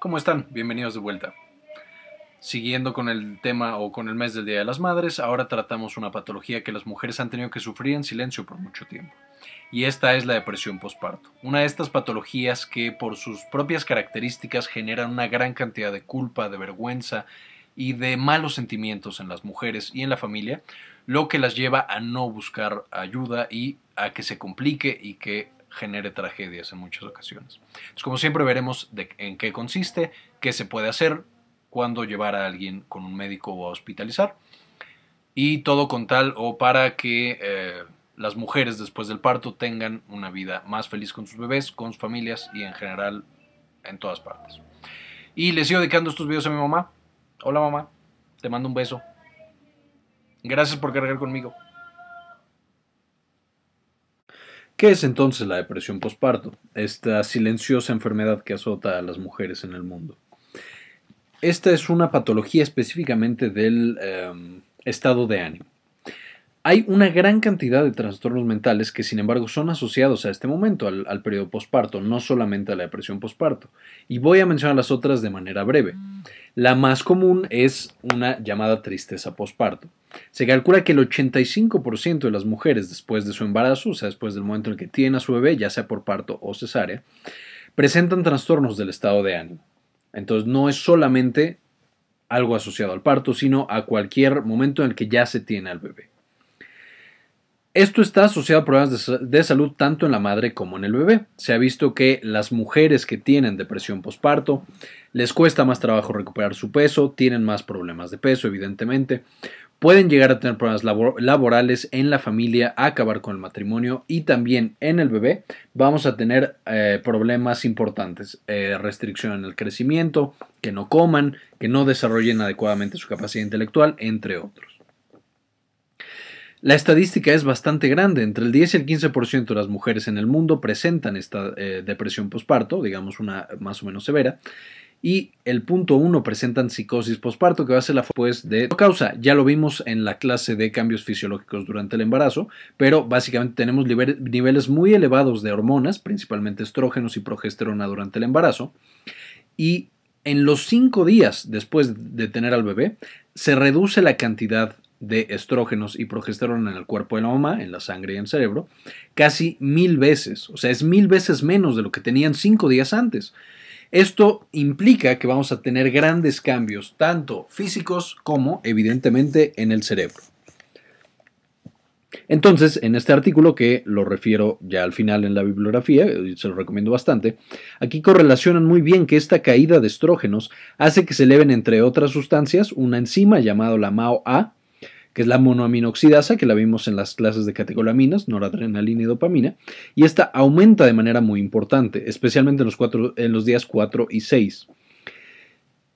¿Cómo están? Bienvenidos de vuelta. Siguiendo con el tema o con el mes del Día de las Madres, ahora tratamos una patología que las mujeres han tenido que sufrir en silencio por mucho tiempo. Y esta es la depresión postparto, una de estas patologías que por sus propias características generan una gran cantidad de culpa, de vergüenza y de malos sentimientos en las mujeres y en la familia, lo que las lleva a no buscar ayuda y a que se complique y que genere tragedias en muchas ocasiones. Entonces, como siempre, veremos en qué consiste, qué se puede hacer, cuándo llevar a alguien con un médico o a hospitalizar, y todo con tal o para que eh, las mujeres después del parto tengan una vida más feliz con sus bebés, con sus familias y en general en todas partes. Y les sigo dedicando estos videos a mi mamá. Hola mamá, te mando un beso. Gracias por cargar conmigo. ¿Qué es entonces la depresión posparto? Esta silenciosa enfermedad que azota a las mujeres en el mundo. Esta es una patología específicamente del em, estado de ánimo. Hay una gran cantidad de trastornos mentales que, sin embargo, son asociados a este momento, al, periodo posparto, no solamente a la depresión posparto. Y voy a mencionar las otras de manera breve. La más común es una llamada tristeza posparto. Se calcula que el 85% de las mujeres después de su embarazo, o sea, después del momento en el que tienen a su bebé, ya sea por parto o cesárea, presentan trastornos del estado de ánimo. Entonces, no es solamente algo asociado al parto, sino a cualquier momento en el que ya se tiene al bebé. Esto está asociado a problemas de, salud tanto en la madre como en el bebé. Se ha visto que las mujeres que tienen depresión posparto les cuesta más trabajo recuperar su peso, tienen más problemas de peso, evidentemente, pueden llegar a tener problemas laborales en la familia, acabar con el matrimonio y también en el bebé vamos a tener eh, problemas importantes, eh, restricción en el crecimiento, que no coman, que no desarrollen adecuadamente su capacidad intelectual, entre otros. La estadística es bastante grande, entre el 10 y el 15% de las mujeres en el mundo presentan esta eh, depresión posparto, digamos una más o menos severa, y el punto 1 presentan psicosis posparto, que va a ser la pues, de causa. Ya lo vimos en la clase de cambios fisiológicos durante el embarazo, pero básicamente tenemos niveles muy elevados de hormonas, principalmente estrógenos y progesterona durante el embarazo, y en los 5 días después de tener al bebé se reduce la cantidad de estrógenos y progesterona en el cuerpo de la mamá, en la sangre y en el cerebro, casi mil veces. O sea, es mil veces menos de lo que tenían cinco días antes. Esto implica que vamos a tener grandes cambios, tanto físicos como, evidentemente, en el cerebro. Entonces, en este artículo, que lo refiero ya al final en la bibliografía, se lo recomiendo bastante, aquí correlacionan muy bien que esta caída de estrógenos hace que se eleven, entre otras sustancias, una enzima llamada la MAO-A, que es la monoaminoxidasa, que la vimos en las clases de catecolaminas, noradrenalina y dopamina, y esta aumenta de manera muy importante, especialmente en los, cuatro, en los días 4 y 6.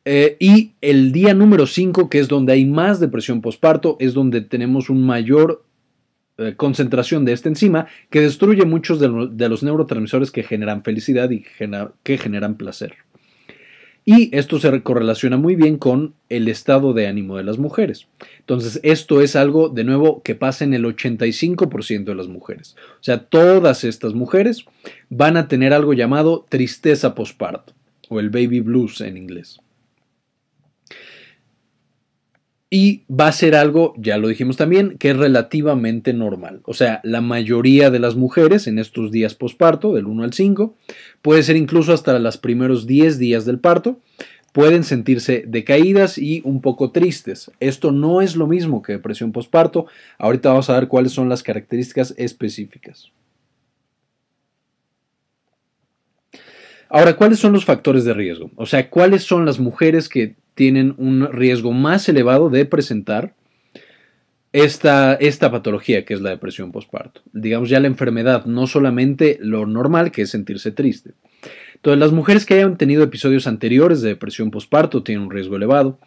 Eh, y el día número 5, que es donde hay más depresión posparto, es donde tenemos un mayor eh, concentración de esta enzima que destruye muchos de, los neurotransmisores que generan felicidad y que generan placer. Y esto se correlaciona muy bien con el estado de ánimo de las mujeres. Entonces, esto es algo, de nuevo, que pasa en el 85% de las mujeres. O sea, todas estas mujeres van a tener algo llamado tristeza posparto, o el baby blues en inglés. y va a ser algo, ya lo dijimos también, que es relativamente normal. O sea, la mayoría de las mujeres en estos días posparto, del 1 al 5, puede ser incluso hasta los primeros 10 días del parto, pueden sentirse decaídas y un poco tristes. Esto no es lo mismo que depresión posparto. Ahorita vamos a ver cuáles son las características específicas. Ahora, ¿cuáles son los factores de riesgo? O sea, ¿cuáles son las mujeres que tienen un riesgo más elevado de presentar esta, esta patología que es la depresión postparto? Digamos ya la enfermedad, no solamente lo normal que es sentirse triste. Entonces, las mujeres que hayan tenido episodios anteriores de depresión postparto tienen un riesgo elevado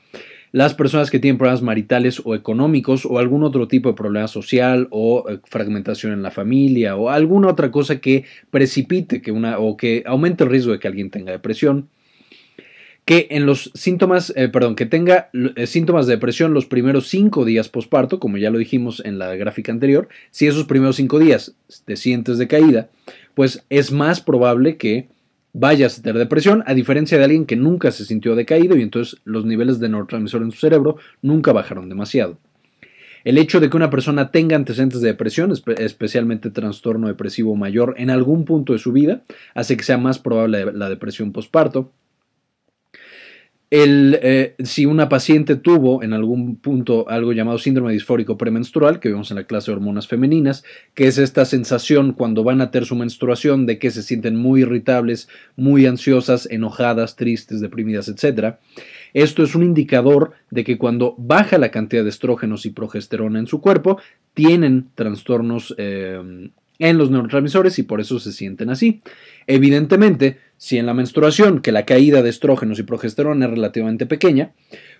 las personas que tienen problemas maritales o económicos o algún otro tipo de problema social o eh, fragmentación en la familia o alguna otra cosa que precipite que una, o que aumente el riesgo de que alguien tenga depresión que en los síntomas, eh, perdón, que tenga eh, síntomas de depresión los primeros cinco días posparto, como ya lo dijimos en la gráfica anterior, si esos primeros cinco días te sientes de caída, pues es más probable que vaya a tener depresión, a diferencia de alguien que nunca se sintió decaído y entonces los niveles de neurotransmisor en su cerebro nunca bajaron demasiado. El hecho de que una persona tenga antecedentes de depresión, especialmente trastorno depresivo mayor en algún punto de su vida, hace que sea más probable la depresión postparto. Eh, si una paciente tuvo en algún punto algo llamado síndrome disfórico premenstrual, que vemos en la clase de hormonas femeninas, que es esta sensación cuando van a tener su menstruación de que se sienten muy irritables, muy ansiosas, enojadas, tristes, deprimidas, etc. Esto es un indicador de que cuando baja la cantidad de estrógenos y progesterona en su cuerpo, tienen trastornos eh, en los neurotransmisores y por eso se sienten así. Evidentemente, si en la menstruación, que la caída de estrógenos y progesterona es relativamente pequeña,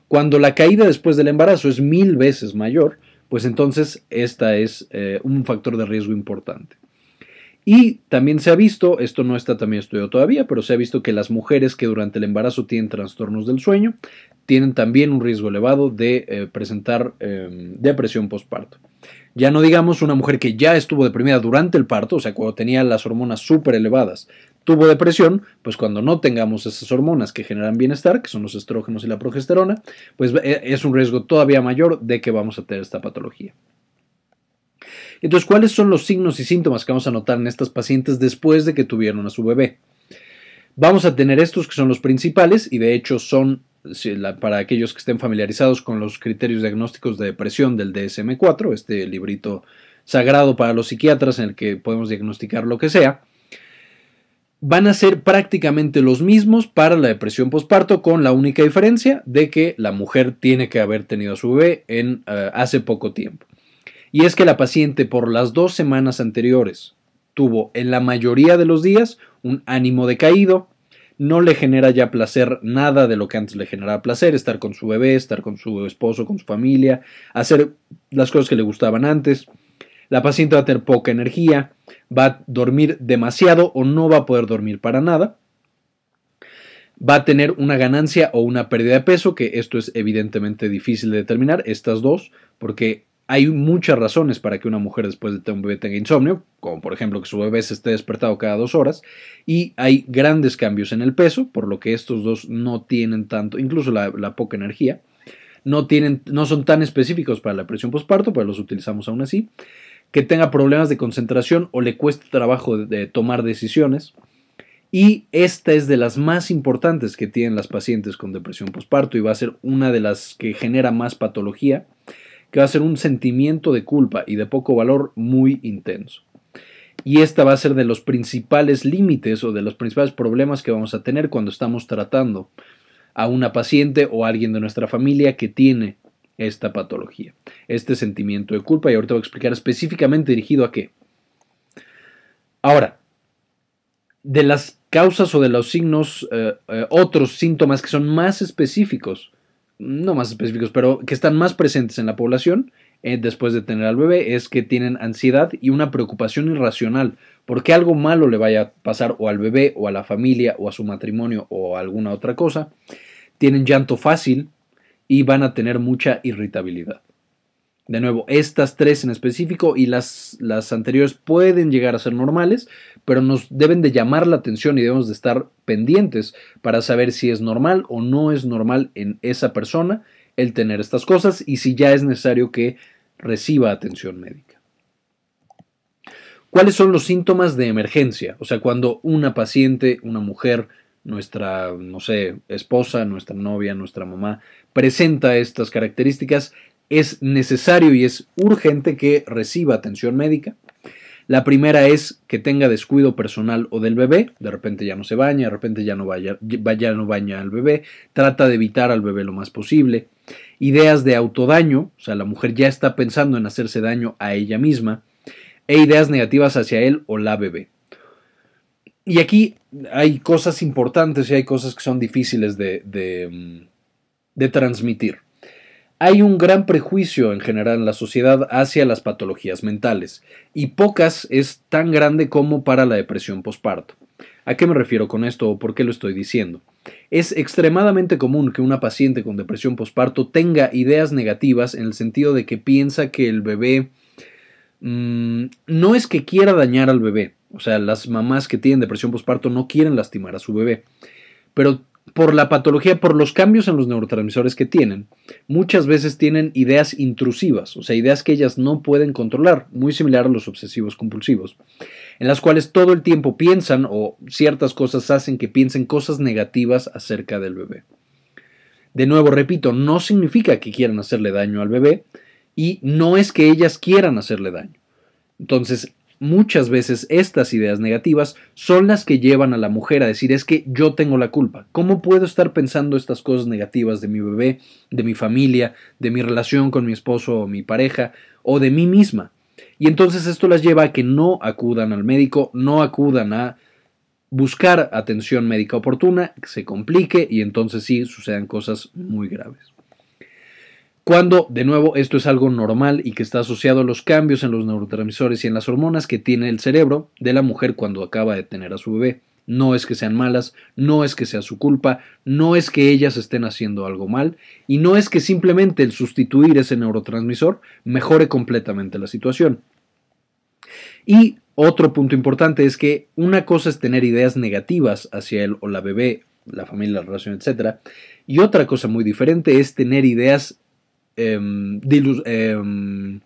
cuando la caída después del embarazo es mil veces mayor, pues entonces esta es eh, un factor de riesgo importante. Y también se ha visto, esto no está también estudiado todavía, pero se ha visto que las mujeres que durante el embarazo tienen trastornos del sueño tienen también un riesgo elevado de eh, presentar em, depresión postparto. Ya no digamos una mujer que ya estuvo deprimida durante el parto, o sea, cuando tenía las hormonas súper elevadas, tuvo depresión, pues cuando no tengamos esas hormonas que generan bienestar, que son los estrógenos y la progesterona, pues eh, es un riesgo todavía mayor de que vamos a tener esta patología. Entonces, ¿cuáles son los signos y síntomas que vamos a notar en estas pacientes después de que tuvieron a su bebé? Vamos a tener estos que son los principales y de hecho son para aquellos que estén familiarizados con los criterios diagnósticos de depresión del DSM4, este librito sagrado para los psiquiatras en el que podemos diagnosticar lo que sea, van a ser prácticamente los mismos para la depresión posparto, con la única diferencia de que la mujer tiene que haber tenido a su bebé en, eh, hace poco tiempo. Y es que la paciente por las dos semanas anteriores tuvo en la mayoría de los días un ánimo decaído, no le genera ya placer nada de lo que antes le generaba placer, estar con su bebé, estar con su esposo, con su familia, hacer las cosas que le gustaban antes. La paciente va a tener poca energía, va a dormir demasiado o no va a poder dormir para nada. Va a tener una ganancia o una pérdida de peso, que esto es evidentemente difícil de determinar, estas dos, porque hay muchas razones para que una mujer después de tener un bebé tenga insomnio, como por ejemplo que su bebé se esté despertado cada dos horas, y hay grandes cambios en el peso, por lo que estos dos no tienen tanto, incluso la, poca energía, no, tienen, no son tan específicos para la depresión posparto, pero los utilizamos aún así, que tenga problemas de concentración o le cueste trabajo de, de tomar decisiones, y esta es de las más importantes que tienen las pacientes con depresión posparto y va a ser una de las que genera más patología va a ser un sentimiento de culpa y de poco valor muy intenso. Y esta va a ser de los principales límites o de los principales problemas que vamos a tener cuando estamos tratando a una paciente o a alguien de nuestra familia que tiene esta patología, este sentimiento de culpa. Y ahorita voy a explicar específicamente dirigido a qué. Ahora, de las causas o de los signos, eh, eh, otros síntomas que son más específicos no más específicos, pero que están más presentes en la población eh, después de tener al bebé, es que tienen ansiedad y una preocupación irracional porque algo malo le vaya a pasar o al bebé o a la familia o a su matrimonio o a alguna otra cosa. Tienen llanto fácil y van a tener mucha irritabilidad. De nuevo, estas tres en específico y las, las anteriores pueden llegar a ser normales, pero nos deben de llamar la atención y debemos de estar pendientes para saber si es normal o no es normal en esa persona el tener estas cosas y si ya es necesario que reciba atención médica. ¿Cuáles son los síntomas de emergencia? O sea, cuando una paciente, una mujer, nuestra, no sé, esposa, nuestra novia, nuestra mamá, presenta estas características, es necesario y es urgente que reciba atención médica. La primera es que tenga descuido personal o del bebé, de repente ya no se baña, de repente ya no, vaya, ya no baña al bebé, trata de evitar al bebé lo más posible. Ideas de autodaño, o sea, la mujer ya está pensando en hacerse daño a ella misma, e ideas negativas hacia él o la bebé. Y aquí hay cosas importantes y hay cosas que son difíciles de mm, transmitir. Hay un gran prejuicio en general en la sociedad hacia las patologías mentales, y pocas es tan grande como para la depresión posparto. ¿A qué me refiero con esto o por qué lo estoy diciendo? Es extremadamente común que una paciente con depresión posparto tenga ideas negativas en el sentido de que piensa que el bebé mm, no es que quiera dañar al bebé, o sea, las mamás que tienen depresión posparto no quieren lastimar a su bebé, pero por la patología, por los cambios en los neurotransmisores que tienen, muchas veces tienen ideas intrusivas, o sea, ideas que ellas no pueden controlar, muy similar a los obsesivos compulsivos, en las cuales todo el tiempo piensan o ciertas cosas hacen que piensen cosas negativas acerca del bebé. De nuevo, repito, no significa que quieran hacerle daño al bebé y no es que ellas quieran hacerle daño. Entonces, muchas veces estas ideas negativas son las que llevan a la mujer a decir es que yo tengo la culpa. ¿Cómo puedo estar pensando estas cosas negativas de mi bebé, de mi familia, de mi relación con mi esposo o mi pareja o de mí misma? Y entonces esto las lleva a que no acudan al médico, no acudan a buscar atención médica oportuna, que se complique y entonces sí sucedan cosas muy graves cuando, de nuevo, esto es algo normal y que está asociado a los cambios en los neurotransmisores y en las hormonas que tiene el cerebro de la mujer cuando acaba de tener a su bebé. No es que sean malas, no es que sea su culpa, no es que ellas estén haciendo algo mal y no es que simplemente el sustituir ese neurotransmisor mejore completamente la situación. Y otro punto importante es que una cosa es tener ideas negativas hacia él o la bebé, la familia, la relación, etc. Y otra cosa muy diferente es tener ideas Em, em,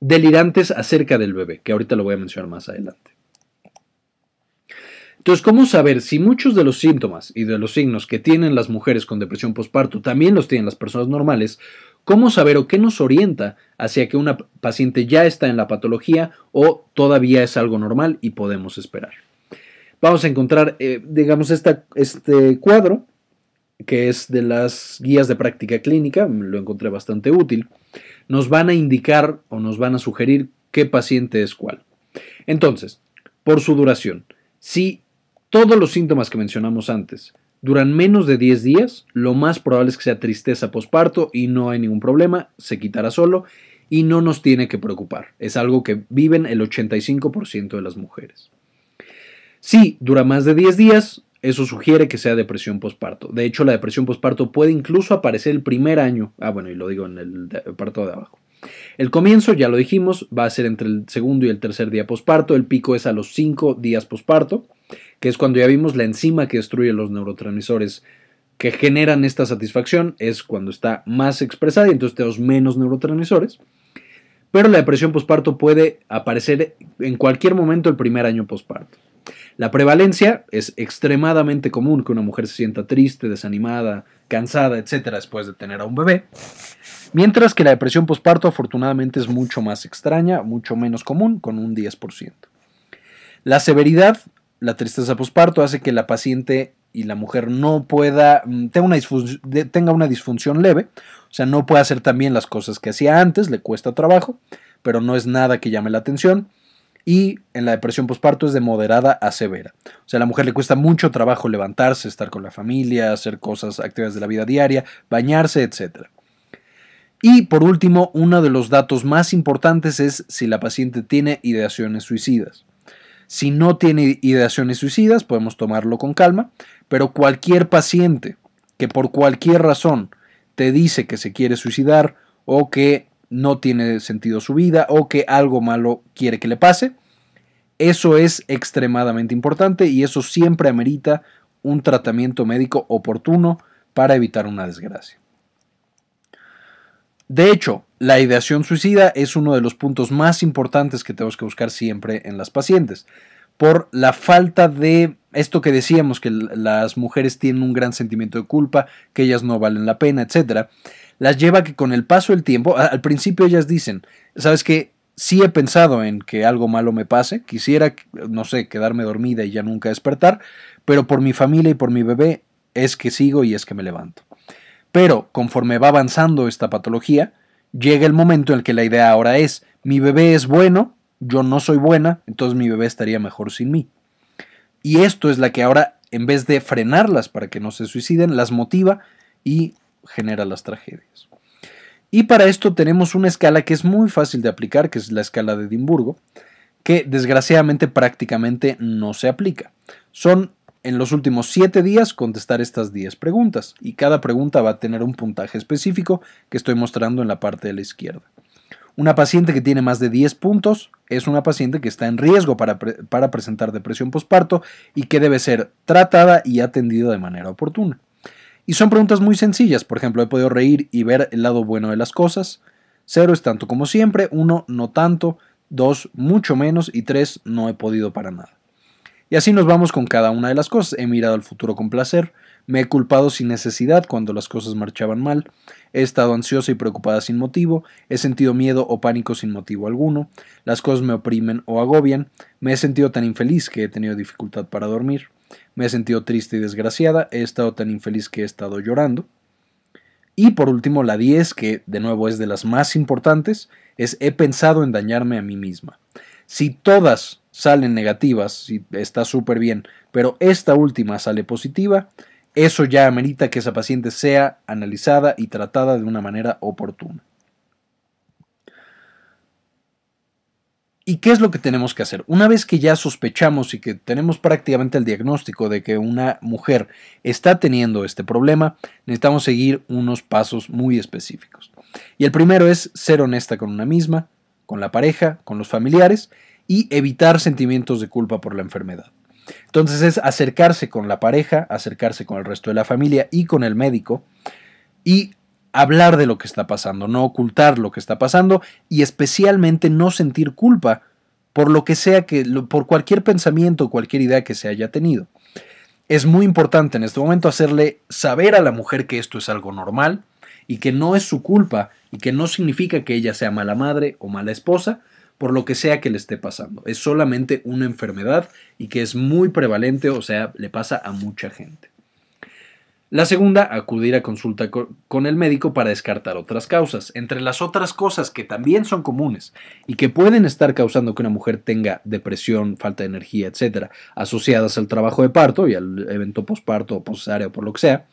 delirantes acerca del bebé, que ahorita lo voy a mencionar más adelante. Entonces, ¿cómo saber si muchos de los síntomas y de los signos que tienen las mujeres con depresión postparto también los tienen las personas normales? ¿Cómo saber o qué nos orienta hacia que una paciente ya está en la patología o todavía es algo normal y podemos esperar? Vamos a encontrar, eh, digamos, este cuadro que es de las guías de práctica clínica, lo encontré bastante útil, nos van a indicar o nos van a sugerir qué paciente es cuál. Entonces, por su duración, si todos los síntomas que mencionamos antes duran menos de 10 días, lo más probable es que sea tristeza posparto y no hay ningún problema, se quitará solo y no nos tiene que preocupar. Es algo que viven el 85% de las mujeres. Si dura más de 10 días, eso sugiere que sea depresión posparto. De hecho, la depresión posparto puede incluso aparecer el primer año. Ah, bueno, y lo digo en el parto de abajo. El comienzo, ya lo dijimos, va a ser entre el segundo y el tercer día posparto. El pico es a los cinco días posparto, que es cuando ya vimos la enzima que destruye los neurotransmisores que generan esta satisfacción. Es cuando está más expresada y entonces tenemos menos neurotransmisores. Pero la depresión posparto puede aparecer en cualquier momento el primer año posparto. La prevalencia es extremadamente común que una mujer se sienta triste, desanimada, cansada, etcétera, después de tener a un bebé. Mientras que la depresión posparto afortunadamente es mucho más extraña, mucho menos común, con un 10%. La severidad, la tristeza posparto hace que la paciente y la mujer no pueda, mm, tenga una, disfunción leve, o sea, no puede hacer también las cosas que hacía antes, le cuesta trabajo, pero no es nada que llame la atención y en la depresión posparto es de moderada a severa. O sea, a la mujer le cuesta mucho trabajo levantarse, estar con la familia, hacer cosas activas de la vida diaria, bañarse, etc. Y por último, uno de los datos más importantes es si la paciente tiene ideaciones suicidas. Si no tiene ideaciones suicidas, podemos tomarlo con calma, pero cualquier paciente que por cualquier razón te dice que se quiere suicidar o que no tiene sentido su vida o que algo malo quiere que le pase. Eso es extremadamente importante y eso siempre amerita un tratamiento médico oportuno para evitar una desgracia. De hecho, la ideación suicida es uno de los puntos más importantes que tenemos que buscar siempre en las pacientes, por la falta de esto que decíamos que las mujeres tienen un gran sentimiento de culpa, que ellas no valen la pena, etcétera las lleva que con el paso del tiempo, al principio ellas dicen, ¿sabes que Sí he pensado en que algo malo me pase, quisiera, no sé, quedarme dormida y ya nunca despertar, pero por mi familia y por mi bebé es que sigo y es que me levanto. Pero conforme va avanzando esta patología, llega el momento en el que la idea ahora es, mi bebé es bueno, yo no soy buena, entonces mi bebé estaría mejor sin mí. Y esto es la que ahora, en vez de frenarlas para que no se suiciden, las motiva y genera las tragedias. Y para esto tenemos una escala que es muy fácil de aplicar, que es la escala de Edimburgo, que desgraciadamente prácticamente no se aplica. Son en los últimos siete días contestar estas 10 preguntas y cada pregunta va a tener un puntaje específico que estoy mostrando en la parte de la izquierda. Una paciente que tiene más de 10 puntos es una paciente que está en riesgo para, para presentar depresión posparto y que debe ser tratada y atendida de manera oportuna. Y son preguntas muy sencillas, por ejemplo, he podido reír y ver el lado bueno de las cosas. Cero es tanto como siempre, uno no tanto, dos mucho menos y tres no he podido para nada. Y así nos vamos con cada una de las cosas. He mirado al futuro con placer, me he culpado sin necesidad cuando las cosas marchaban mal, he estado ansiosa y preocupada sin motivo, he sentido miedo o pánico sin motivo alguno, las cosas me oprimen o agobian, me he sentido tan infeliz que he tenido dificultad para dormir. Me he sentido triste y desgraciada, he estado tan infeliz que he estado llorando. Y por último, la 10, que de nuevo es de las más importantes, es he pensado en dañarme a mí misma. Si todas salen negativas, si está súper bien, pero esta última sale positiva, eso ya amerita que esa paciente sea analizada y tratada de una manera oportuna. ¿Y qué es lo que tenemos que hacer? Una vez que ya sospechamos y que tenemos prácticamente el diagnóstico de que una mujer está teniendo este problema, necesitamos seguir unos pasos muy específicos. Y el primero es ser honesta con una misma, con la pareja, con los familiares y evitar sentimientos de culpa por la enfermedad. Entonces es acercarse con la pareja, acercarse con el resto de la familia y con el médico y hablar de lo que está pasando, no ocultar lo que está pasando y especialmente no sentir culpa por lo que sea que, por cualquier pensamiento o cualquier idea que se haya tenido. Es muy importante en este momento hacerle saber a la mujer que esto es algo normal y que no es su culpa y que no significa que ella sea mala madre o mala esposa, por lo que sea que le esté pasando. Es solamente una enfermedad y que es muy prevalente, o sea, le pasa a mucha gente. La segunda, acudir a consulta con el médico para descartar otras causas. Entre las otras cosas que también son comunes y que pueden estar causando que una mujer tenga depresión, falta de energía, etcétera, asociadas al trabajo de parto y al evento posparto o o por lo que sea,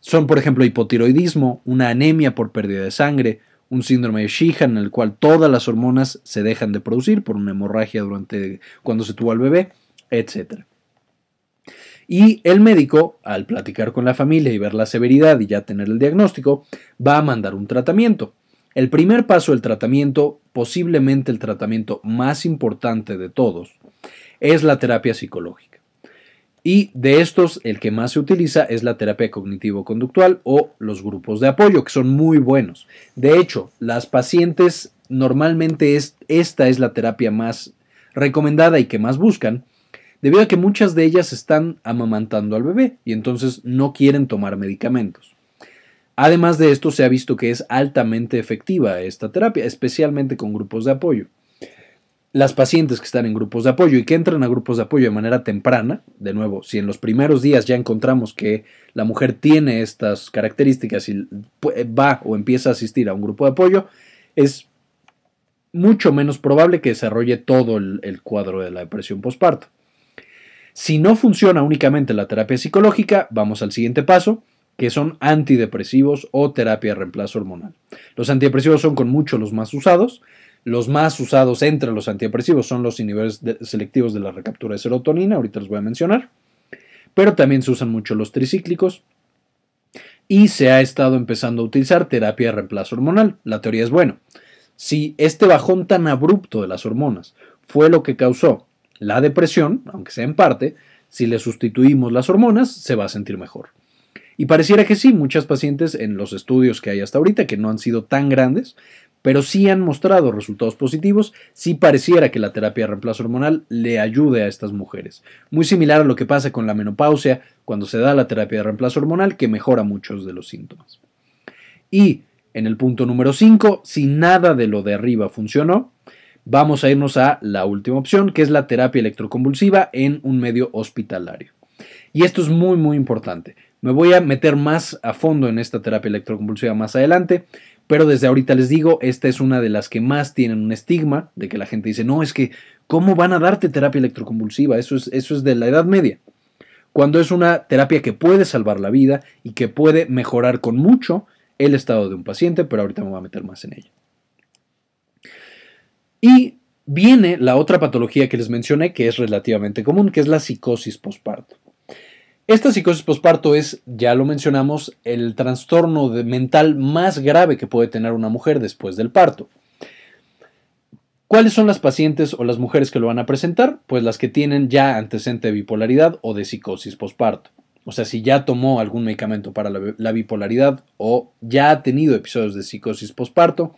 son por ejemplo hipotiroidismo, una anemia por pérdida de sangre, un síndrome de Sheehan en el cual todas las hormonas se dejan de producir por una hemorragia durante cuando se tuvo al bebé, etcétera. Y el médico, al platicar con la familia y ver la severidad y ya tener el diagnóstico, va a mandar un tratamiento. El primer paso del tratamiento, posiblemente el tratamiento más importante de todos, es la terapia psicológica. Y de estos, el que más se utiliza es la terapia cognitivo-conductual o los grupos de apoyo, que son muy buenos. De hecho, las pacientes normalmente esta es la terapia más recomendada y que más buscan, debido a que muchas de ellas están amamantando al bebé y entonces no quieren tomar medicamentos. Además de esto, se ha visto que es altamente efectiva esta terapia, especialmente con grupos de apoyo. Las pacientes que están en grupos de apoyo y que entran a grupos de apoyo de manera temprana, de nuevo, si en los primeros días ya encontramos que la mujer tiene estas características y va o empieza a asistir a un grupo de apoyo, es mucho menos probable que desarrolle todo el, cuadro de la depresión postparto. Si no funciona únicamente la terapia psicológica, vamos al siguiente paso, que son antidepresivos o terapia de reemplazo hormonal. Los antidepresivos son con mucho los más usados. Los más usados entre los antidepresivos son los inhibidores selectivos de la recaptura de serotonina, ahorita los voy a mencionar, pero también se usan mucho los tricíclicos y se ha estado empezando a utilizar terapia de reemplazo hormonal. La teoría es buena. Si este bajón tan abrupto de las hormonas fue lo que causó la depresión, aunque sea en parte, si le sustituimos las hormonas, se va a sentir mejor. Y pareciera que sí, muchas pacientes en los estudios que hay hasta ahorita, que no han sido tan grandes, pero sí han mostrado resultados positivos, sí pareciera que la terapia de reemplazo hormonal le ayude a estas mujeres. Muy similar a lo que pasa con la menopausia cuando se da la terapia de reemplazo hormonal, que mejora muchos de los síntomas. Y en el punto número 5, si nada de lo de arriba funcionó, vamos a irnos a la última opción, que es la terapia electroconvulsiva en un medio hospitalario. Y esto es muy, muy importante. Me voy a meter más a fondo en esta terapia electroconvulsiva más adelante, pero desde ahorita les digo, esta es una de las que más tienen un estigma, de que la gente dice, no, es que, ¿cómo van a darte terapia electroconvulsiva? Eso es, eso es de la Edad Media. Cuando es una terapia que puede salvar la vida y que puede mejorar con mucho el estado de un paciente, pero ahorita me voy a meter más en ello. Y viene la otra patología que les mencioné, que es relativamente común, que es la psicosis posparto. Esta psicosis posparto es, ya lo mencionamos, el trastorno mental más grave que puede tener una mujer después del parto. ¿Cuáles son las pacientes o las mujeres que lo van a presentar? Pues las que tienen ya antecedente de bipolaridad o de psicosis posparto. O sea, si ya tomó algún medicamento para la bipolaridad o ya ha tenido episodios de psicosis posparto,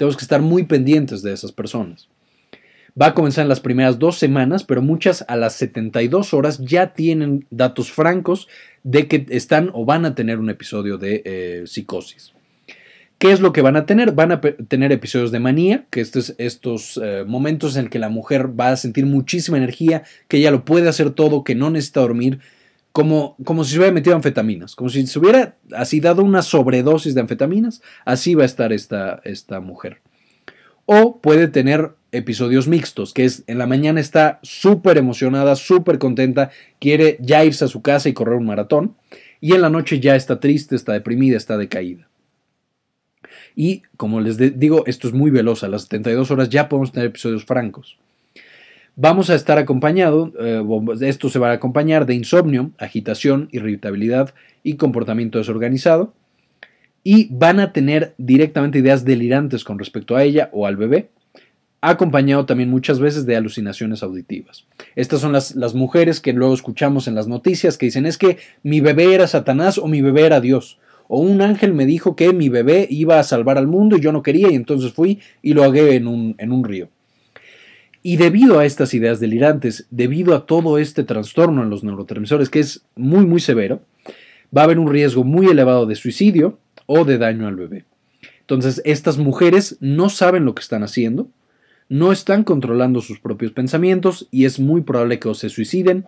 tenemos que estar muy pendientes de esas personas. Va a comenzar en las primeras dos semanas, pero muchas a las 72 horas ya tienen datos francos de que están o van a tener un episodio de eh, psicosis. ¿Qué es lo que van a tener? Van a tener episodios de manía, que este estos, estos eh, momentos en el que la mujer va a sentir muchísima energía, que ella lo puede hacer todo, que no necesita dormir, como, si se hubiera metido anfetaminas, como si se hubiera así dado una sobredosis de anfetaminas, así va a estar esta, esta mujer. O puede tener episodios mixtos, que es en la mañana está súper emocionada, súper contenta, quiere ya irse a su casa y correr un maratón, y en la noche ya está triste, está deprimida, está decaída. Y como les digo, esto es muy veloz, a las 72 horas ya podemos tener episodios francos. Vamos a estar acompañado, eh, esto se va a acompañar de insomnio, agitación, irritabilidad y comportamiento desorganizado. Y van a tener directamente ideas delirantes con respecto a ella o al bebé, acompañado también muchas veces de alucinaciones auditivas. Estas son las, mujeres que luego escuchamos en las noticias que dicen es que mi bebé era Satanás o mi bebé era Dios o un ángel me dijo que mi bebé iba a salvar al mundo y yo no quería y entonces fui y lo hagué en un, en un río. Y debido a estas ideas delirantes, debido a todo este trastorno en los neurotransmisores, que es muy, muy severo, va a haber un riesgo muy elevado de suicidio o de daño al bebé. Entonces, estas mujeres no saben lo que están haciendo, no están controlando sus propios pensamientos y es muy probable que o se suiciden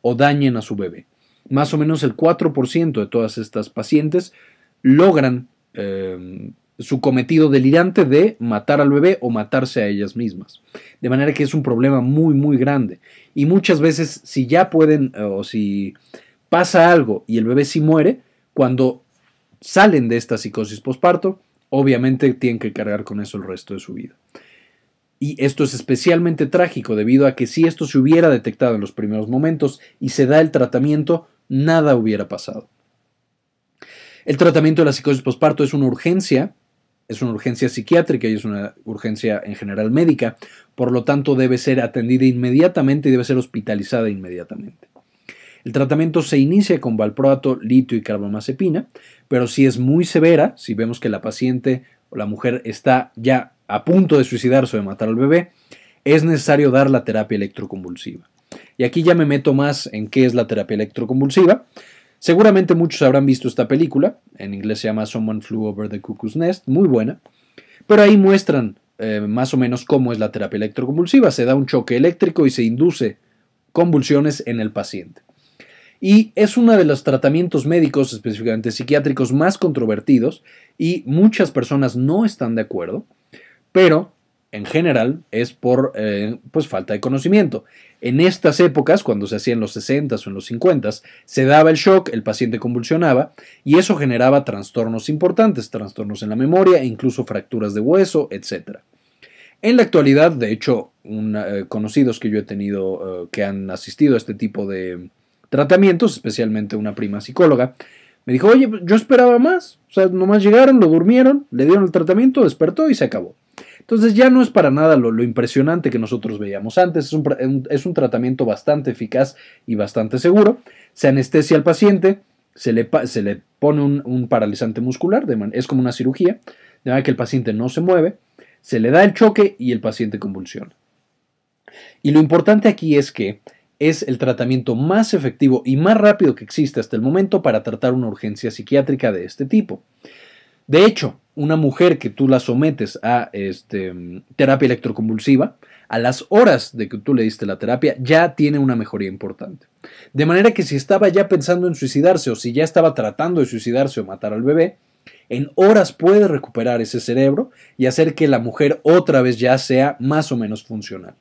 o dañen a su bebé. Más o menos el 4% de todas estas pacientes logran eh, su cometido delirante de matar al bebé o matarse a ellas mismas. De manera que es un problema muy, muy grande. Y muchas veces, si ya pueden eh, o si pasa algo y el bebé sí muere, cuando salen de esta psicosis posparto, obviamente tienen que cargar con eso el resto de su vida. Y esto es especialmente trágico debido a que si esto se hubiera detectado en los primeros momentos y se da el tratamiento, nada hubiera pasado. El tratamiento de la psicosis posparto es una urgencia es una urgencia psiquiátrica y es una urgencia en general médica, por lo tanto debe ser atendida inmediatamente y debe ser hospitalizada inmediatamente. El tratamiento se inicia con valproato, litio y carbamazepina, pero si es muy severa, si vemos que la paciente o la mujer está ya a punto de suicidarse o de matar al bebé, es necesario dar la terapia electroconvulsiva. Y aquí ya me meto más en qué es la terapia electroconvulsiva. Seguramente muchos habrán visto esta película, en inglés se llama Someone Flew Over the Cuckoo's Nest, muy buena, pero ahí muestran eh, más o menos cómo es la terapia electroconvulsiva. Se da un choque eléctrico y se induce convulsiones en el paciente. Y es uno de los tratamientos médicos, específicamente psiquiátricos, más controvertidos y muchas personas no están de acuerdo, pero en general es por eh, pues falta de conocimiento. En estas épocas, cuando se hacía en los 60 s o en los 50, se daba el shock, el paciente convulsionaba y eso generaba trastornos importantes, trastornos en la memoria, incluso fracturas de hueso, etc. En la actualidad, de hecho, eh, conocidos que yo he tenido eh, que han asistido a este tipo de tratamientos, especialmente una prima psicóloga, me dijo, oye, pues, yo esperaba más, o sea, nomás llegaron, lo durmieron, le dieron el tratamiento, despertó y se acabó. Entonces ya no es para nada lo, impresionante que nosotros veíamos antes, es un, tratamiento bastante eficaz y bastante seguro. Se anestesia al paciente, se le, pone un, paralizante muscular, es como una cirugía, de manera que el paciente no se mueve, se le da el choque y el paciente convulsiona. Y lo importante aquí es que es el tratamiento más efectivo y más rápido que existe hasta el momento para tratar una urgencia psiquiátrica de este tipo. De hecho, una mujer que tú la sometes a este, terapia electroconvulsiva, a las horas de que tú le diste la terapia, ya tiene una mejoría importante. De manera que si estaba ya pensando en suicidarse o si ya estaba tratando de suicidarse o matar al bebé, en horas puede recuperar ese cerebro y hacer que la mujer otra vez ya sea más o menos funcional.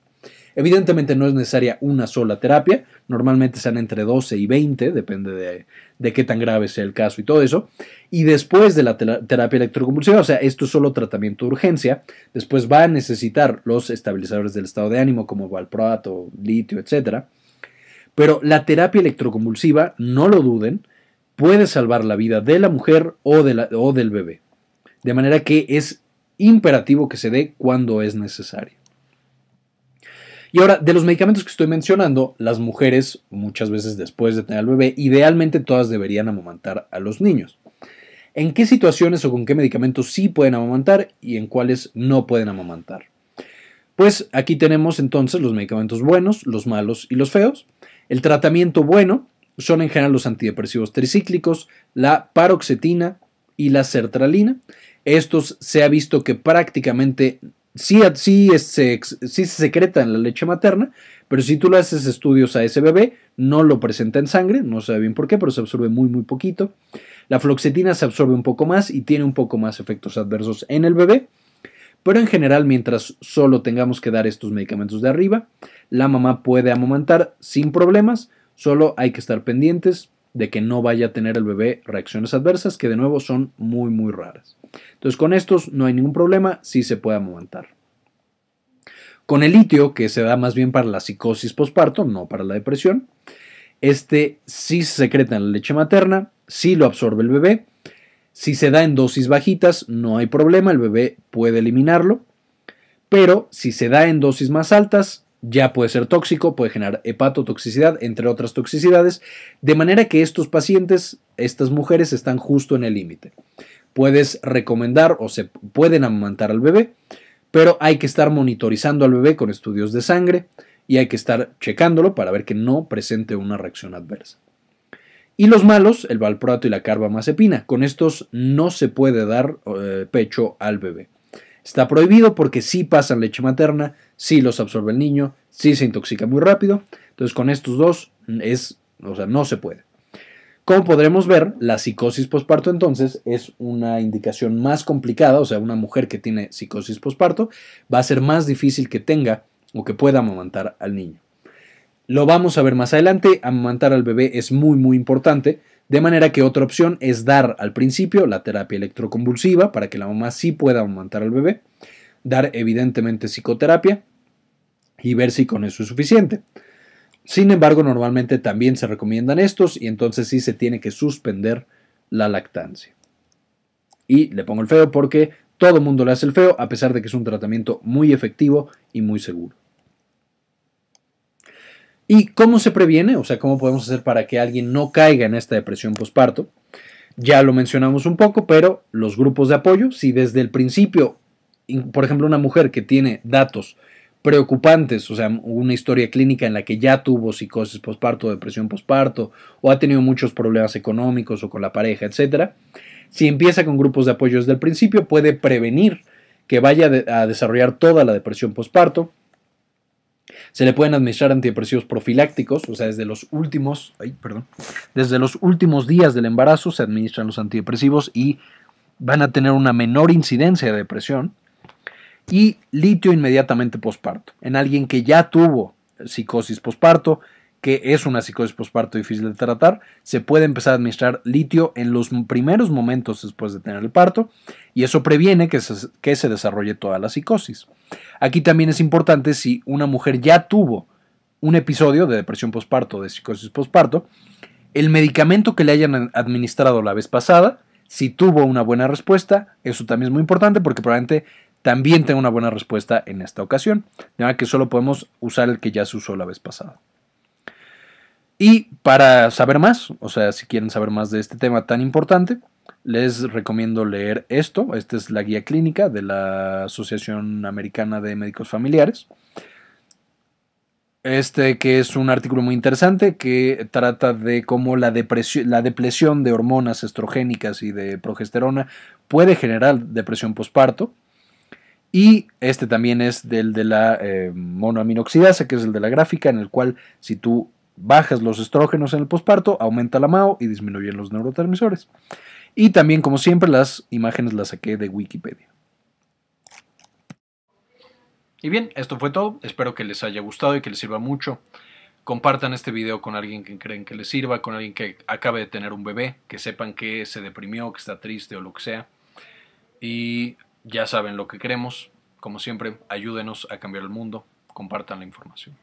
Evidentemente no es necesaria una sola terapia, normalmente sean entre 12 y 20, depende de, de qué tan grave sea el caso y todo eso. Y después de la terapia electroconvulsiva, o sea, esto es solo tratamiento de urgencia, después va a necesitar los estabilizadores del estado de ánimo como valproato, litio, etc. Pero la terapia electroconvulsiva, no lo duden, puede salvar la vida de la mujer o, o del bebé. De manera que es imperativo que se dé cuando es necesario. Y ahora, de los medicamentos que estoy mencionando, las mujeres muchas veces después de tener al bebé, idealmente todas deberían amamantar a los niños. ¿En qué situaciones o con qué medicamentos sí pueden amamantar y en cuáles no pueden amamantar? Pues aquí tenemos entonces los medicamentos buenos, los malos y los feos. El tratamiento bueno son en general los antidepresivos tricíclicos, la paroxetina y la sertralina. Estos se ha visto que prácticamente sí, se, secreta en la leche materna, pero si tú le haces estudios a ese bebé, no lo presenta en sangre, no sabe bien por qué, pero se absorbe muy, muy poquito. La floxetina se absorbe un poco más y tiene un poco más efectos adversos en el bebé. Pero en general, mientras solo tengamos que dar estos medicamentos de arriba, la mamá puede amamantar sin problemas, solo hay que estar pendientes de que no vaya a tener el bebé reacciones adversas, que de nuevo son muy, muy raras. Entonces, con estos no hay ningún problema, sí se puede amamantar. Con el litio, que se da más bien para la psicosis posparto, no para la depresión, este sí se secreta en la leche materna, sí lo absorbe el bebé. Si se da en dosis bajitas, no hay problema, el bebé puede eliminarlo. Pero si se da en dosis más altas, ya puede ser tóxico, puede generar hepatotoxicidad, entre otras toxicidades, de manera que estos pacientes, estas mujeres están justo en el límite. Puedes recomendar o se pueden amamantar al bebé, pero hay que estar monitorizando al bebé con estudios de sangre y hay que estar checándolo para ver que no presente una reacción adversa. Y los malos, el valproato y la carbamazepina. Con estos no se puede dar eh, pecho al bebé. Está prohibido porque sí pasan leche materna, sí los absorbe el niño, sí se intoxica muy rápido. Entonces con estos dos es, o sea, no se puede. Como podremos ver, la psicosis posparto entonces es una indicación más complicada, o sea, una mujer que tiene psicosis posparto va a ser más difícil que tenga o que pueda amamantar al niño. Lo vamos a ver más adelante, amamantar al bebé es muy muy importante, de manera que otra opción es dar al principio la terapia electroconvulsiva para que la mamá sí pueda aumentar al bebé, dar evidentemente psicoterapia y ver si con eso es suficiente. Sin embargo, normalmente también se recomiendan estos y entonces sí se tiene que suspender la lactancia. Y le pongo el feo porque todo el mundo le hace el feo a pesar de que es un tratamiento muy efectivo y muy seguro. ¿Y cómo se previene? O sea, ¿cómo podemos hacer para que alguien no caiga en esta depresión posparto? Ya lo mencionamos un poco, pero los grupos de apoyo, si desde el principio, por ejemplo, una mujer que tiene datos preocupantes, o sea, una historia clínica en la que ya tuvo psicosis posparto, depresión posparto, o ha tenido muchos problemas económicos o con la pareja, etcétera, si empieza con grupos de apoyo desde el principio, puede prevenir que vaya a desarrollar toda la depresión posparto, se le pueden administrar antidepresivos profilácticos, o sea, desde los últimos, perdón, desde los últimos días del embarazo se administran los antidepresivos y van a tener una menor incidencia de depresión. Y litio inmediatamente posparto. En alguien que ya tuvo psicosis posparto, que es una psicosis posparto difícil de tratar, se puede empezar a administrar litio en los primeros momentos después de tener el parto y eso previene que se, desarrolle toda la psicosis. Aquí también es importante si una mujer ya tuvo un episodio de depresión posparto o de psicosis posparto, el medicamento que le hayan administrado la vez pasada, si tuvo una buena respuesta, eso también es muy importante porque probablemente también tenga una buena respuesta en esta ocasión, manera que solo podemos usar el que ya se usó la vez pasada. Y para saber más, o sea, si quieren saber más de este tema tan importante, les recomiendo leer esto. Esta es la guía clínica de la Asociación Americana de Médicos Familiares. Este que es un artículo muy interesante que trata de cómo la, depresión, la depresión de hormonas estrogénicas y de progesterona puede generar depresión posparto. Y este también es del de la eh, monoaminoxidasa, que es el de la gráfica, en el cual si tú bajas los estrógenos en el posparto, aumenta la MAO y disminuyen los neurotransmisores. Y también, como siempre, las imágenes las saqué de Wikipedia. Y bien, esto fue todo. Espero que les haya gustado y que les sirva mucho. Compartan este video con alguien que creen que les sirva, con alguien que acabe de tener un bebé, que sepan que se deprimió, que está triste o lo que sea. Y ya saben lo que queremos. Como siempre, ayúdenos a cambiar el mundo. Compartan la información.